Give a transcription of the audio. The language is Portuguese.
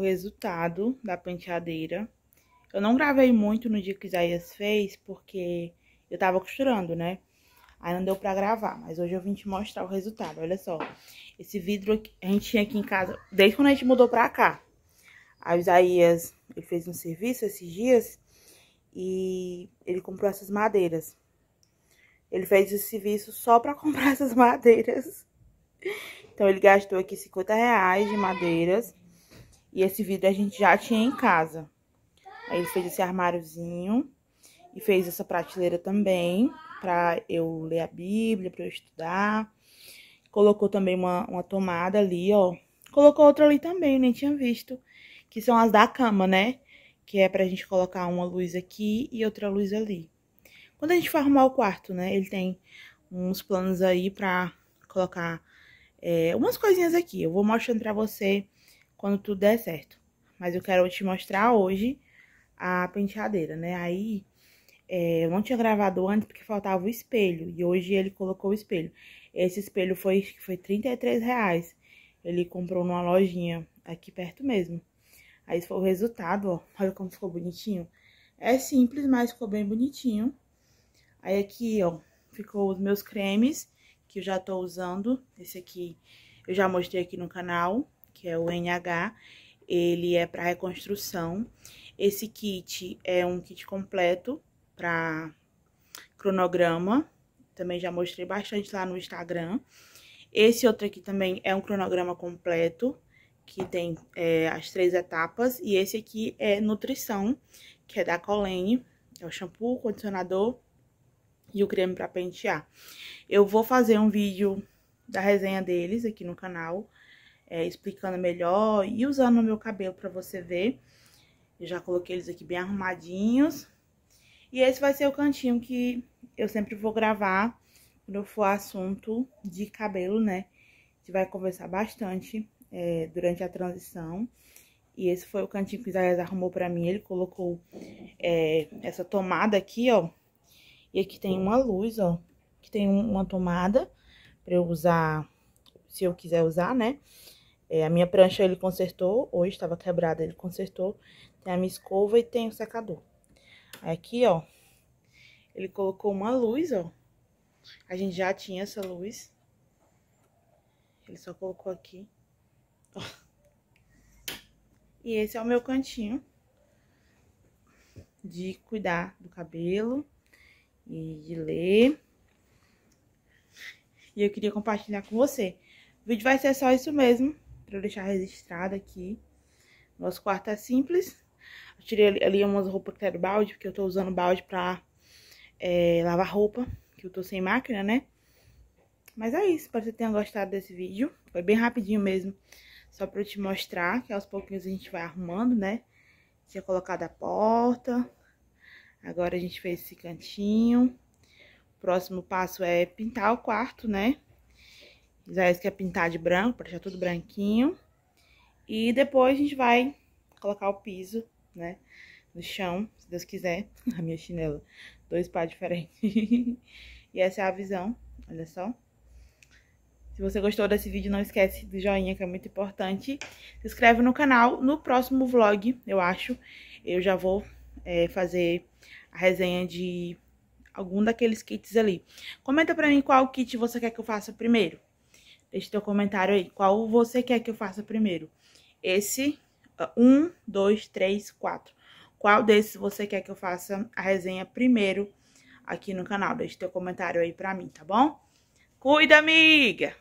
resultado da penteadeira. Eu não gravei muito no dia que Isaías fez, porque eu tava costurando, né? Aí não deu pra gravar, mas hoje eu vim te mostrar o resultado, olha só. Esse vidro aqui, a gente tinha aqui em casa, desde quando a gente mudou pra cá. A Isaías, ele fez um serviço esses dias e ele comprou essas madeiras. Ele fez esse serviço só pra comprar essas madeiras. Então, ele gastou aqui 50 reais de madeiras. E esse vidro a gente já tinha em casa. Aí ele fez esse armáriozinho e fez essa prateleira também, para eu ler a Bíblia, para eu estudar. Colocou também uma, uma tomada ali, ó. Colocou outra ali também, eu nem tinha visto. Que são as da cama, né? Que é pra gente colocar uma luz aqui e outra luz ali. Quando a gente for arrumar o quarto, né? Ele tem uns planos aí pra colocar é, umas coisinhas aqui. Eu vou mostrando pra você quando tudo der certo. Mas eu quero te mostrar hoje a penteadeira, né? Aí é, eu não tinha gravado antes porque faltava o espelho. E hoje ele colocou o espelho. Esse espelho foi, foi 33 reais. Ele comprou numa lojinha aqui perto mesmo. Aí esse foi o resultado, ó. Olha como ficou bonitinho. É simples, mas ficou bem bonitinho. Aí aqui, ó, ficou os meus cremes, que eu já tô usando. Esse aqui eu já mostrei aqui no canal que é o NH, ele é para reconstrução. Esse kit é um kit completo para cronograma, também já mostrei bastante lá no Instagram. Esse outro aqui também é um cronograma completo, que tem é, as três etapas. E esse aqui é nutrição, que é da Colene, é o shampoo, o condicionador e o creme para pentear. Eu vou fazer um vídeo da resenha deles aqui no canal, é, explicando melhor e usando o meu cabelo para você ver. Eu já coloquei eles aqui bem arrumadinhos. E esse vai ser o cantinho que eu sempre vou gravar quando for assunto de cabelo, né? A gente vai conversar bastante é, durante a transição. E esse foi o cantinho que o Isaías arrumou pra mim. Ele colocou é, essa tomada aqui, ó. E aqui tem uma luz, ó. Que tem uma tomada pra eu usar, se eu quiser usar, né? É, a minha prancha ele consertou, hoje estava quebrada, ele consertou. Tem a minha escova e tem o secador. Aqui, ó, ele colocou uma luz, ó. A gente já tinha essa luz. Ele só colocou aqui. Ó. E esse é o meu cantinho de cuidar do cabelo e de ler. E eu queria compartilhar com você. O vídeo vai ser só isso mesmo. Pra deixar registrado aqui. Nosso quarto é simples. Eu tirei ali, ali umas roupas que era balde, porque eu tô usando balde pra é, lavar roupa, que eu tô sem máquina, né? Mas é isso, espero que você tenha gostado desse vídeo. Foi bem rapidinho mesmo, só pra eu te mostrar, que aos pouquinhos a gente vai arrumando, né? Tinha colocado a porta, agora a gente fez esse cantinho. O próximo passo é pintar o quarto, né? Isaías quer pintar de branco, para deixar tudo branquinho. E depois a gente vai colocar o piso, né? No chão, se Deus quiser. a minha chinela, dois pás diferentes. e essa é a visão, olha só. Se você gostou desse vídeo, não esquece do joinha, que é muito importante. Se inscreve no canal. No próximo vlog, eu acho, eu já vou é, fazer a resenha de algum daqueles kits ali. Comenta pra mim qual kit você quer que eu faça primeiro. Deixe teu comentário aí. Qual você quer que eu faça primeiro? Esse, ah, um, dois, três, quatro. Qual desses você quer que eu faça a resenha primeiro aqui no canal? Deixe teu comentário aí pra mim, tá bom? Cuida, amiga!